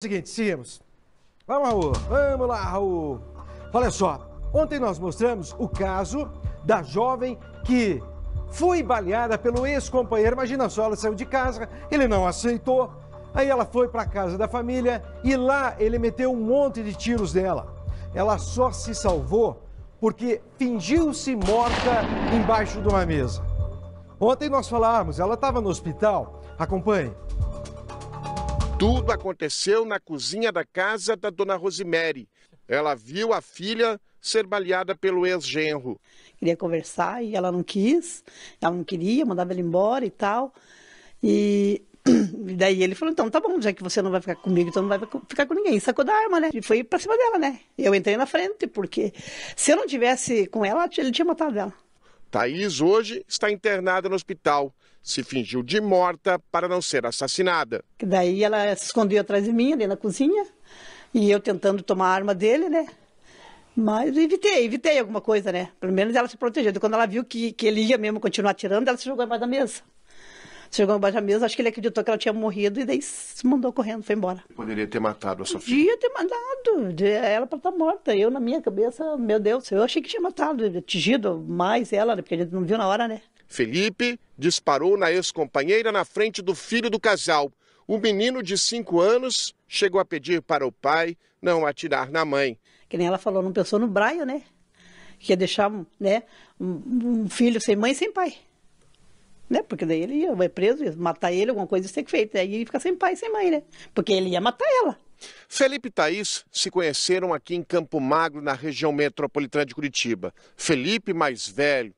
Seguinte, seguimos. Vamos, Raul. Vamos lá, Raul. Olha só, ontem nós mostramos o caso da jovem que foi baleada pelo ex-companheiro. Imagina só, ela saiu de casa, ele não aceitou. Aí ela foi para casa da família e lá ele meteu um monte de tiros dela. Ela só se salvou porque fingiu-se morta embaixo de uma mesa. Ontem nós falávamos, ela estava no hospital. Acompanhe. Tudo aconteceu na cozinha da casa da dona Rosemary. Ela viu a filha ser baleada pelo ex-genro. Queria conversar e ela não quis, ela não queria, mandava ele embora e tal. E e daí ele falou, então tá bom, já que você não vai ficar comigo, então não vai ficar com ninguém. sacou da arma, né? E foi pra cima dela, né? Eu entrei na frente, porque se eu não tivesse com ela, ele tinha matado ela. Thaís hoje está internada no hospital se fingiu de morta para não ser assassinada. Daí ela se escondeu atrás de mim, ali na cozinha, e eu tentando tomar a arma dele, né? Mas evitei, evitei alguma coisa, né? Pelo menos ela se protegeu. Quando ela viu que, que ele ia mesmo continuar atirando, ela se jogou embaixo da mesa. Chegou embaixo da mesa, acho que ele acreditou que ela tinha morrido e daí se mandou correndo, foi embora. Poderia ter matado a sua filha. Podia ter mandado, ela para estar tá morta. Eu, na minha cabeça, meu Deus, eu achei que tinha matado, atingido mais ela, né, porque a gente não viu na hora, né? Felipe disparou na ex-companheira na frente do filho do casal. O menino de 5 anos chegou a pedir para o pai não atirar na mãe. Que nem ela falou, não pensou no Brian, né? Que ia deixar né, um filho sem mãe e sem pai né? Porque daí ele ia, vai preso, ia matar ele, alguma coisa ia ser feita. Aí ele fica sem pai, sem mãe, né? Porque ele ia matar ela. Felipe e Thaís se conheceram aqui em Campo Magro, na região metropolitana de Curitiba. Felipe, mais velho,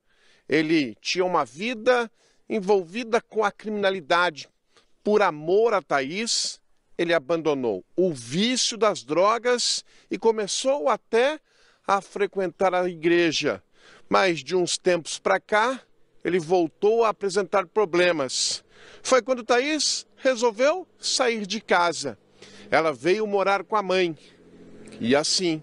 ele tinha uma vida envolvida com a criminalidade. Por amor a Thaís, ele abandonou o vício das drogas e começou até a frequentar a igreja. Mas de uns tempos para cá, ele voltou a apresentar problemas. Foi quando Thaís resolveu sair de casa. Ela veio morar com a mãe. E assim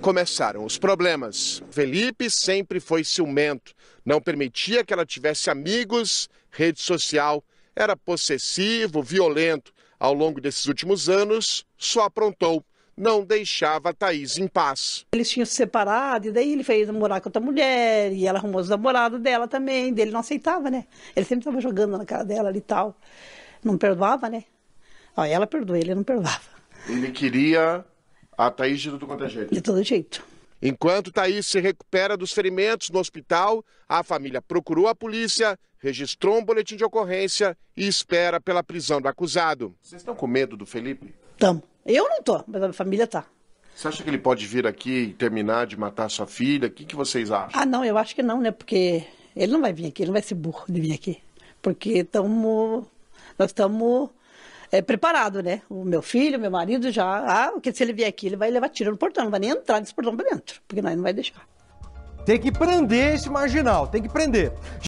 começaram os problemas. Felipe sempre foi ciumento, não permitia que ela tivesse amigos, rede social, era possessivo, violento. Ao longo desses últimos anos, só aprontou não deixava Thaís em paz. Eles tinham se separado, e daí ele fez morar com outra mulher, e ela arrumou os namorados dela também, dele não aceitava, né? Ele sempre estava jogando na cara dela e tal. Não perdoava, né? Ó, ela perdoa, ele não perdoava. Ele queria a Thaís de tudo quanto é jeito. De todo jeito. Enquanto Thaís se recupera dos ferimentos no hospital, a família procurou a polícia registrou um boletim de ocorrência e espera pela prisão do acusado. Vocês estão com medo do Felipe? Estamos. Eu não tô, mas a minha família tá. Você acha que ele pode vir aqui e terminar de matar sua filha? O que, que vocês acham? Ah, não, eu acho que não, né? Porque ele não vai vir aqui, ele não vai ser burro de vir aqui. Porque tamo, nós estamos é, preparados, né? O meu filho, meu marido já. Ah, porque se ele vier aqui, ele vai levar tiro no portão, não vai nem entrar nesse portão pra dentro, porque nós não vai deixar. Tem que prender esse marginal, tem que prender.